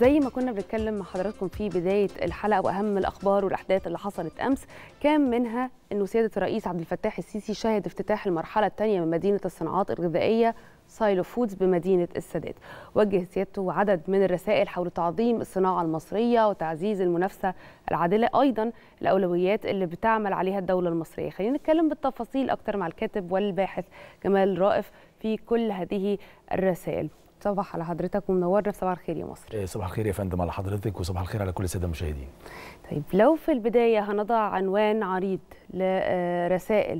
زي ما كنا بنتكلم مع حضراتكم في بدايه الحلقه واهم الاخبار والاحداث اللي حصلت امس كان منها انه سياده الرئيس عبد الفتاح السيسي شهد افتتاح المرحله الثانيه من مدينه الصناعات الغذائيه سايلو فودز بمدينه السادات وجه سيادته عدد من الرسائل حول تعظيم الصناعه المصريه وتعزيز المنافسه العادله ايضا الاولويات اللي بتعمل عليها الدوله المصريه خلينا نتكلم بالتفاصيل اكتر مع الكاتب والباحث جمال رائف في كل هذه الرسائل صباح على حضرتك ومنورنا في صباح الخير يا مصر إيه، صباح الخير يا فندم على حضرتك وصباح الخير على كل الساده المشاهدين طيب لو في البدايه هنضع عنوان عريض لرسائل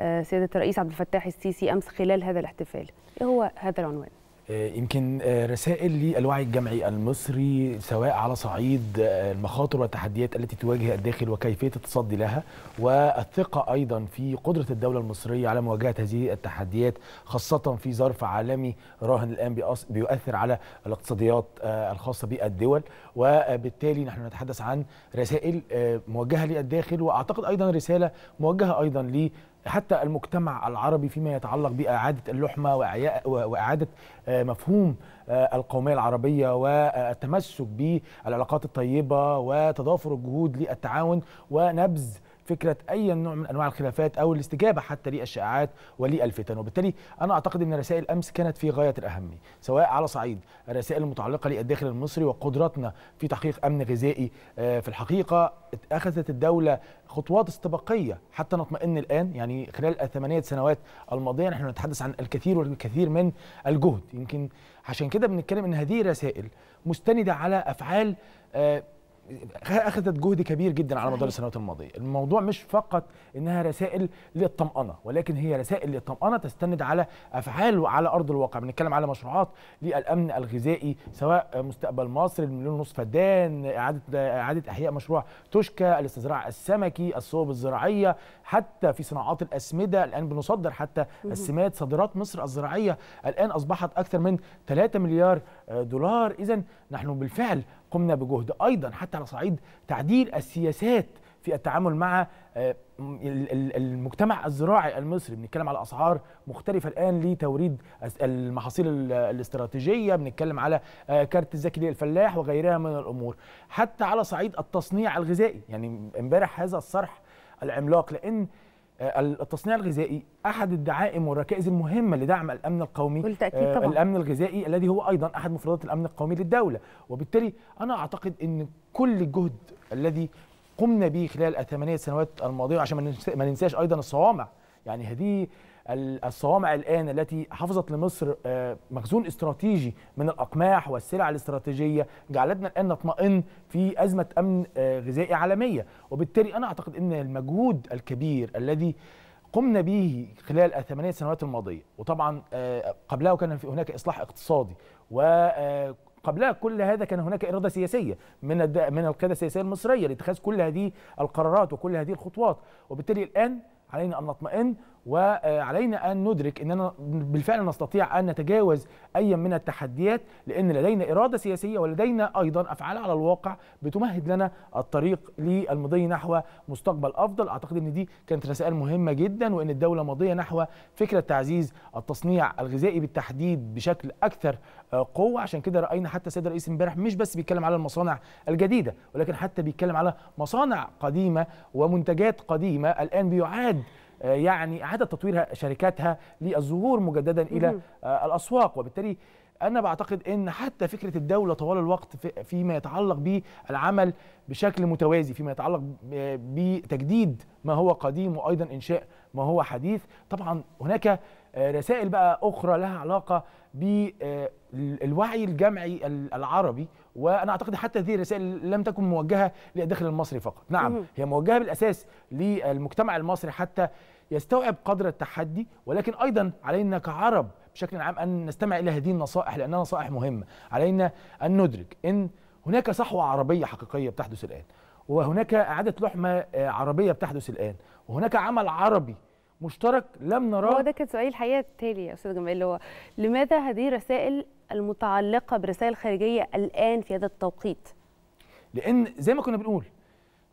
آه، آه، سياده الرئيس عبد الفتاح السيسي امس خلال هذا الاحتفال ايه هو هذا العنوان آه، يمكن آه، رسائل للوعي الجمعي المصري سواء على صعيد آه، المخاطر والتحديات التي تواجه الداخل وكيفيه التصدي لها والثقه ايضا في قدره الدوله المصريه على مواجهه هذه التحديات خاصه في ظرف عالمي راهن الان بيؤثر على الاقتصاديات الخاصه بالدول وبالتالي نحن نتحدث عن رسائل موجهه للداخل واعتقد ايضا رساله موجهه ايضا حتى المجتمع العربي فيما يتعلق بإعادة اللحمة وإعادة آه، مفهوم آه، القومية العربية والتمسك بالعلاقات الطيبة وتضافر الجهود للتعاون ونبذ فكره اي نوع من انواع الخلافات او الاستجابه حتى للشائعات وللفتن وبالتالي انا اعتقد ان رسائل امس كانت في غايه الاهميه سواء على صعيد الرسائل المتعلقه للداخل المصري وقدرتنا في تحقيق امن غذائي آه، في الحقيقه اخذت الدوله خطوات استباقيه حتى نطمئن الان يعني خلال الثمانيه سنوات الماضيه نحن نتحدث عن الكثير والكثير من الجهد يمكن عشان كده بنتكلم ان هذه رسائل مستنده على افعال آه، اخذت جهد كبير جدا على مدار السنوات الماضيه الموضوع مش فقط انها رسائل للطمانه ولكن هي رسائل للطمانه تستند على افعال على ارض الواقع بنتكلم على مشروعات للامن الغذائي سواء مستقبل مصر المليون ونص فدان اعاده اعاده احياء مشروع توشكا الاستزراع السمكي الصوب الزراعيه حتى في صناعات الاسمده الان بنصدر حتى السمات صادرات مصر الزراعيه الان اصبحت اكثر من 3 مليار دولار اذا نحن بالفعل قمنا بجهد ايضا حتى على صعيد تعديل السياسات في التعامل مع آه، المجتمع الزراعي المصري بنتكلم على اسعار مختلفه الان لتوريد المحاصيل الاستراتيجيه بنتكلم على آه، كارت الذكي للفلاح وغيرها من الامور حتى على صعيد التصنيع الغذائي يعني امبارح هذا الصرح العملاق لان آه، التصنيع الغذائي احد الدعائم والركائز المهمه لدعم الامن القومي بالتاكيد آه، طبعا الامن الغذائي الذي هو ايضا احد مفردات الامن القومي للدوله وبالتالي انا اعتقد ان كل الجهد الذي قمنا به خلال الثمانيه سنوات الماضيه عشان ما ننساش ايضا الصوامع يعني هذه الصوامع الآن التي حفظت لمصر آه، مخزون استراتيجي من الأقماح والسلع الاستراتيجية جعلتنا الآن نطمئن في أزمة أمن آه، غذائي عالمية وبالتالي أنا أعتقد أن المجهود الكبير الذي قمنا به خلال الثمانية سنوات الماضية وطبعا آه، قبلها كان هناك إصلاح اقتصادي و قبلها كل هذا كان هناك اراده سياسيه من من القياده السياسيه المصريه لاتخاذ كل هذه القرارات وكل هذه الخطوات وبالتالي الان علينا ان نطمئن وعلينا أن ندرك أننا بالفعل نستطيع أن نتجاوز أي من التحديات لأن لدينا إرادة سياسية ولدينا أيضا أفعال على الواقع بتمهد لنا الطريق للمضي نحو مستقبل أفضل أعتقد أن دي كانت رسائل مهمة جدا وأن الدولة ماضية نحو فكرة تعزيز التصنيع الغذائي بالتحديد بشكل أكثر آه، قوة عشان كده رأينا حتى السيد الرئيس امبارح مش بس بيتكلم على المصانع الجديدة ولكن حتى بيتكلم على مصانع قديمة ومنتجات قديمة الآن بيعاد آه، يعني إعادة تطوير شركاتها للظهور مجددا الى آه، الاسواق وبالتالي انا بعتقد ان حتى فكره الدوله طوال الوقت فيما يتعلق بالعمل بشكل متوازي فيما يتعلق بتجديد ما هو قديم وايضا انشاء ما هو حديث طبعا هناك آه، رسائل بقى اخرى لها علاقه بالوعي الجمعي العربي وانا اعتقد حتى هذه الرسائل لم تكن موجهه للداخل المصري فقط نعم هي موجهه بالاساس للمجتمع المصري حتى يستوعب قدر التحدي ولكن ايضا علينا كعرب بشكل عام ان نستمع الى هذه النصائح لانها نصائح مهمه علينا ان ندرك ان هناك صحوه عربيه حقيقيه بتحدث الان وهناك اعاده لحمه آه، عربيه بتحدث الان وهناك عمل عربي مشترك لم نراه هو ده كان سؤالي الحقيقه التالي يا استاذ جمال اللي هو لماذا هذه الرسائل المتعلقه برسائل خارجيه الان في هذا التوقيت لان زي ما كنا بنقول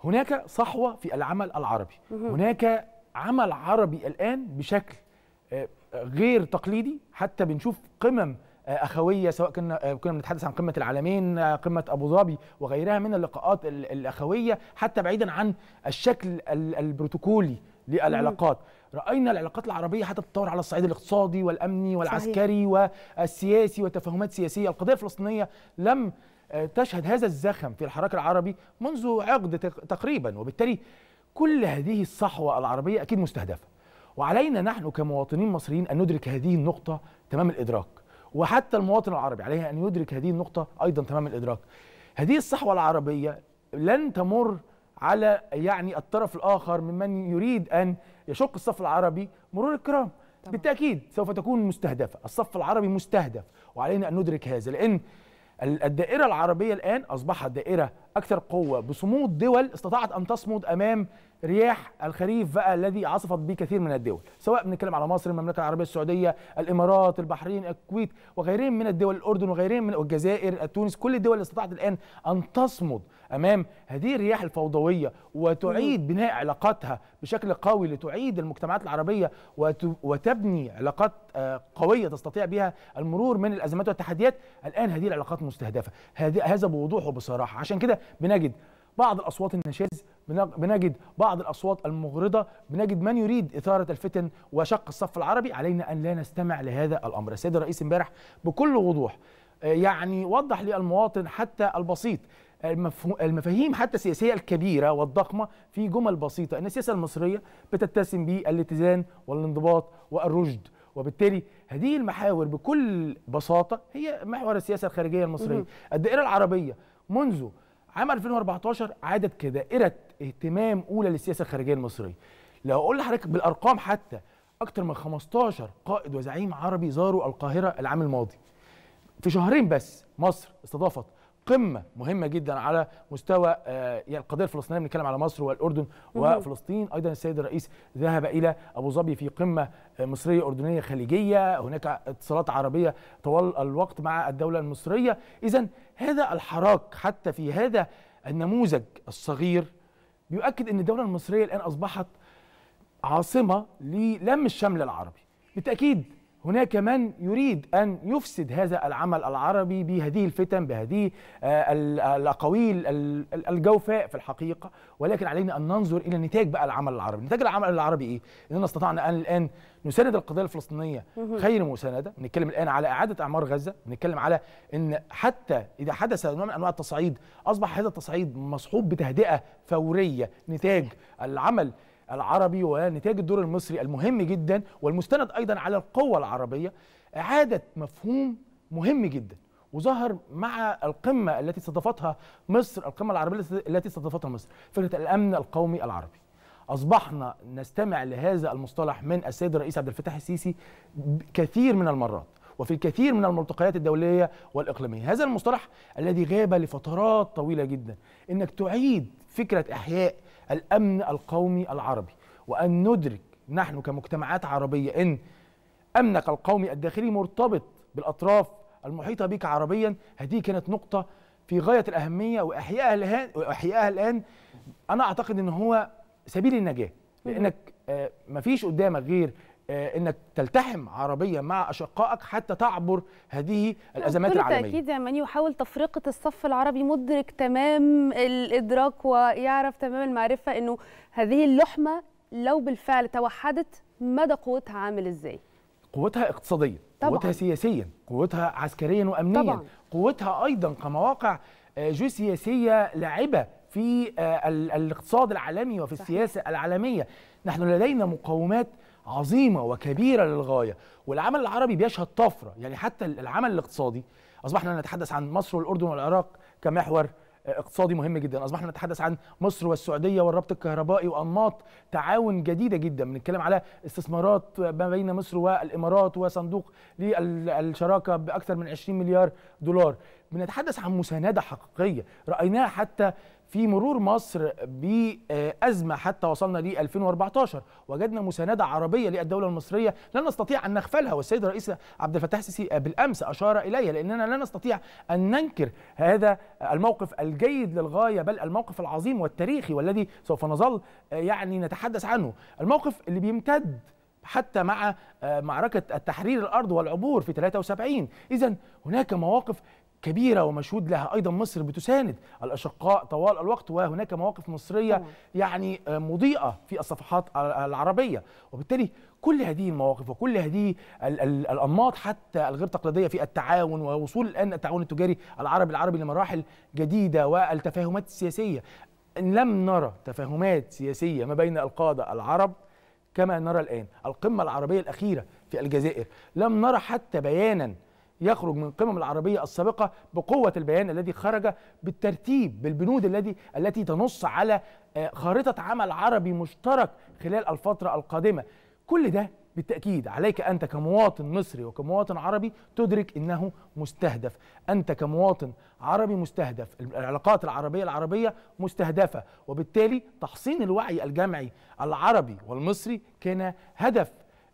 هناك صحوه في العمل العربي هناك عمل عربي الان بشكل آه، غير تقليدي حتى بنشوف قمم آه، اخويه سواء كنا آه، كنا بنتحدث عن قمه العالمين قمه ابو ظبي وغيرها من اللقاءات الاخويه حتى بعيدا عن الشكل البروتوكولي للعلاقات راينا العلاقات العربيه حتى تتطور على الصعيد الاقتصادي والامني والعسكري صحيح. والسياسي وتفاهمات سياسيه القضيه الفلسطينيه لم تشهد هذا الزخم في الحراك العربي منذ عقد تقريبا وبالتالي كل هذه الصحوة العربية أكيد مستهدفة وعلينا نحن كمواطنين مصريين أن ندرك هذه النقطة تمام الإدراك وحتى المواطن العربي عليه أن يدرك هذه النقطة أيضا تمام الإدراك هذه الصحوة العربية لن تمر على يعني الطرف الآخر ممن يريد أن يشق الصف العربي مرور الكرام طبعا. بالتأكيد سوف تكون مستهدفة الصف العربي مستهدف وعلينا أن ندرك هذا لأن الدائرة العربية الآن أصبحت دائرة أكثر قوة بصمود دول استطاعت أن تصمد أمام رياح الخريف بقى الذي عصفت به كثير من الدول سواء بنتكلم على مصر المملكة العربية السعودية الإمارات البحرين الكويت وغيرهم من الدول الأردن وغيرهم من الجزائر تونس كل الدول استطاعت الآن أن تصمد امام هذه الرياح الفوضويه وتعيد بناء علاقاتها بشكل قوي لتعيد المجتمعات العربيه وتبني علاقات آه، قويه تستطيع بها المرور من الازمات والتحديات الان هذه العلاقات مستهدفه هذا بوضوح وبصراحه عشان كده بنجد بعض الاصوات النشاز بنجد بعض الاصوات المغرضه بنجد من يريد اثاره الفتن وشق الصف العربي علينا ان لا نستمع لهذا الامر السيد الرئيس امبارح بكل وضوح آه، يعني وضح للمواطن حتى البسيط المفاهيم حتى السياسيه الكبيره والضخمه في جمل بسيطه ان السياسه المصريه بتتسم بالاتزان والانضباط والرشد وبالتالي هذه المحاور بكل بساطه هي محور السياسه الخارجيه المصريه الدائره العربيه منذ عام 2014 عادت كدائره اهتمام اولى للسياسه الخارجيه المصريه لو اقول لحضرتك بالارقام حتى اكثر من 15 قائد وزعيم عربي زاروا القاهره العام الماضي في شهرين بس مصر استضافت قمه مهمه جدا على مستوى آه، يعني القضيه الفلسطينيه بنتكلم على مصر والاردن وفلسطين ايضا السيد الرئيس ذهب الى ابو ظبي في قمه آه، مصريه اردنيه خليجيه هناك اتصالات عربيه طوال الوقت مع الدوله المصريه اذا هذا الحراك حتى في هذا النموذج الصغير يؤكد ان الدوله المصريه الان اصبحت عاصمه للم الشمل العربي بالتاكيد هناك من يريد أن يفسد هذا العمل العربي بهذه الفتن بهذه آه، الأقاويل الجوفاء في الحقيقة ولكن علينا أن ننظر إلى نتاج بقى العمل العربي نتاج العمل العربي إيه؟ إننا استطعنا أن الآن نساند القضية الفلسطينية خير مساندة بنتكلم الآن على إعادة أعمار غزة بنتكلم على أن حتى إذا حدث نوع من أنواع التصعيد أصبح هذا التصعيد مصحوب بتهدئة فورية نتاج العمل العربي ونتاج الدور المصري المهم جدا والمستند ايضا على القوه العربيه اعاده مفهوم مهم جدا وظهر مع القمه التي استضافتها مصر القمه العربيه التي استضافتها مصر فكره الامن القومي العربي اصبحنا نستمع لهذا المصطلح من السيد الرئيس عبد الفتاح السيسي كثير من المرات وفي الكثير من الملتقيات الدوليه والاقليميه هذا المصطلح الذي غاب لفترات طويله جدا انك تعيد فكره احياء الامن القومي العربي وان ندرك نحن كمجتمعات عربيه ان امنك القومي الداخلي مرتبط بالاطراف المحيطه بك عربيا هذه كانت نقطه في غايه الاهميه واحيائها الان واحيائها الان انا اعتقد ان هو سبيل النجاه لانك آه، ما فيش قدامك غير آه، انك تلتحم عربيا مع اشقائك حتى تعبر هذه الازمات بكل العالميه بالتاكيد يا من يحاول تفرقه الصف العربي مدرك تمام الادراك ويعرف تمام المعرفه انه هذه اللحمه لو بالفعل توحدت مدى قوتها عامل ازاي قوتها اقتصاديا طبعا. قوتها سياسيا قوتها عسكريا وامنيا طبعا. قوتها ايضا كمواقع آه، جيوسياسيه لاعبه في آه، الاقتصاد العالمي وفي صحيح. السياسه العالميه نحن لدينا مقومات عظيمه وكبيره للغايه والعمل العربي بيشهد طفره يعني حتى العمل الاقتصادي اصبحنا نتحدث عن مصر والاردن والعراق كمحور آه، اقتصادي مهم جدا اصبحنا نتحدث عن مصر والسعوديه والربط الكهربائي وانماط تعاون جديده جدا بنتكلم على استثمارات ما بين مصر والامارات وصندوق للشراكه باكثر من 20 مليار دولار بنتحدث عن مسانده حقيقيه رايناها حتى في مرور مصر بأزمة حتى وصلنا ل 2014 وجدنا مساندة عربية للدولة المصرية لا نستطيع أن نغفلها والسيد الرئيس عبد الفتاح السيسي بالأمس أشار إليها لأننا لا نستطيع أن ننكر هذا الموقف الجيد للغاية بل الموقف العظيم والتاريخي والذي سوف نظل يعني نتحدث عنه الموقف اللي بيمتد حتى مع آه، معركة التحرير الأرض والعبور في 73 إذا هناك مواقف كبيرة ومشهود لها أيضا مصر بتساند الأشقاء طوال الوقت وهناك مواقف مصرية يعني آه، مضيئة في الصفحات العربية وبالتالي كل هذه المواقف وكل هذه الانماط حتى الغير تقليديه في التعاون ووصول الان التعاون التجاري العربي العربي لمراحل جديده والتفاهمات السياسيه لم نرى تفاهمات سياسيه ما بين القاده العرب كما نرى الان القمه العربيه الاخيره في الجزائر لم نرى حتى بيانا يخرج من القمم العربية السابقة بقوة البيان الذي خرج بالترتيب بالبنود الذي التي تنص على آه، خارطة عمل عربي مشترك خلال الفترة القادمة كل ده بالتأكيد عليك أنت كمواطن مصري وكمواطن عربي تدرك أنه مستهدف أنت كمواطن عربي مستهدف العلاقات العربية العربية مستهدفة وبالتالي تحصين الوعي الجمعي العربي والمصري كان هدف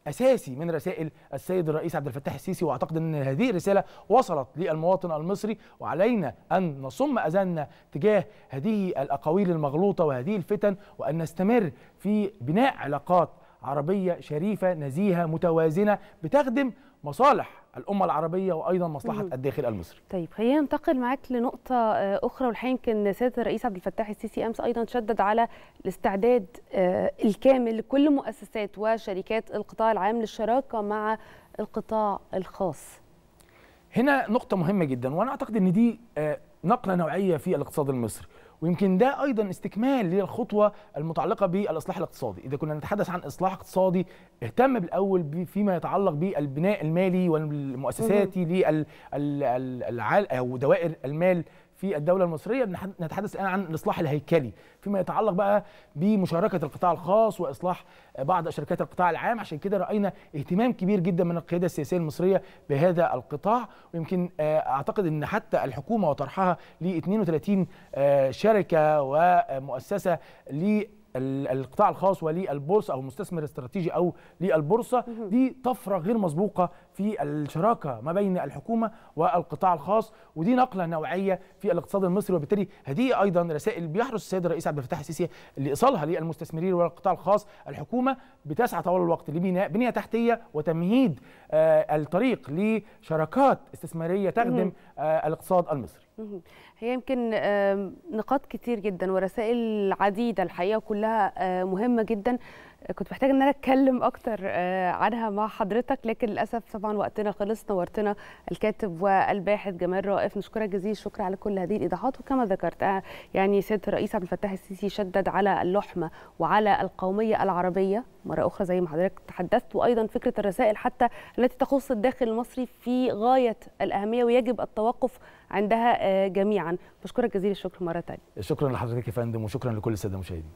اساسي من رسائل السيد الرئيس عبد الفتاح السيسي واعتقد ان هذه الرساله وصلت للمواطن المصري وعلينا ان نصم اذاننا تجاه هذه الاقاويل المغلوطه وهذه الفتن وان نستمر في بناء علاقات عربيه شريفه نزيهه متوازنه بتخدم مصالح الامه العربيه وايضا مصلحه الداخل المصري. طيب خلينا ننتقل معاك لنقطه آه، اخرى والحقيقه يمكن سياده الرئيس عبد الفتاح السيسي امس ايضا شدد على الاستعداد آه، الكامل لكل مؤسسات وشركات القطاع العام للشراكه مع القطاع الخاص. هنا نقطه مهمه جدا وانا اعتقد ان دي آه، نقله نوعيه في الاقتصاد المصري. ويمكن ده ايضا استكمال للخطوه المتعلقه بالاصلاح الاقتصادي اذا كنا نتحدث عن اصلاح اقتصادي اهتم بالاول فيما يتعلق بالبناء المالي والمؤسساتي للعال او دوائر المال في الدوله المصريه نتحدث الان عن الاصلاح الهيكلي فيما يتعلق بقى بمشاركه القطاع الخاص واصلاح بعض شركات القطاع العام عشان كده راينا اهتمام كبير جدا من القياده السياسيه المصريه بهذا القطاع ويمكن آه، اعتقد ان حتى الحكومه وطرحها ل 32 آه، شركه ومؤسسه ل القطاع الخاص وللبورصه او المستثمر الاستراتيجي او للبورصه دي طفره غير مسبوقه في الشراكه ما بين الحكومه والقطاع الخاص ودي نقله نوعيه في الاقتصاد المصري وبالتالي هذه ايضا رسائل بيحرص السيد الرئيس عبد الفتاح السيسي لايصالها للمستثمرين والقطاع الخاص الحكومه بتسعى طوال الوقت لبناء بنيه تحتيه وتمهيد آه، الطريق لشراكات استثماريه تخدم آه، الاقتصاد المصري هي يمكن نقاط كتير جدا ورسائل عديده الحقيقه كلها آه، مهمه جدا كنت محتاجه ان انا اتكلم اكتر آه، عنها مع حضرتك لكن للاسف طبعا وقتنا خلص نورتنا الكاتب والباحث جمال رائف نشكرك جزيل الشكر على كل هذه الايضاحات وكما ذكرت آه، يعني سياده الرئيس عبد الفتاح السيسي شدد على اللحمه وعلى القوميه العربيه مره اخرى زي ما حضرتك تحدثت وايضا فكره الرسائل حتى التي تخص الداخل المصري في غايه الاهميه ويجب التوقف عندها آه، جميعا بشكرك جزيل الشكر مره ثانيه شكرا لحضرتك يا فندم وشكرا لكل الساده المشاهدين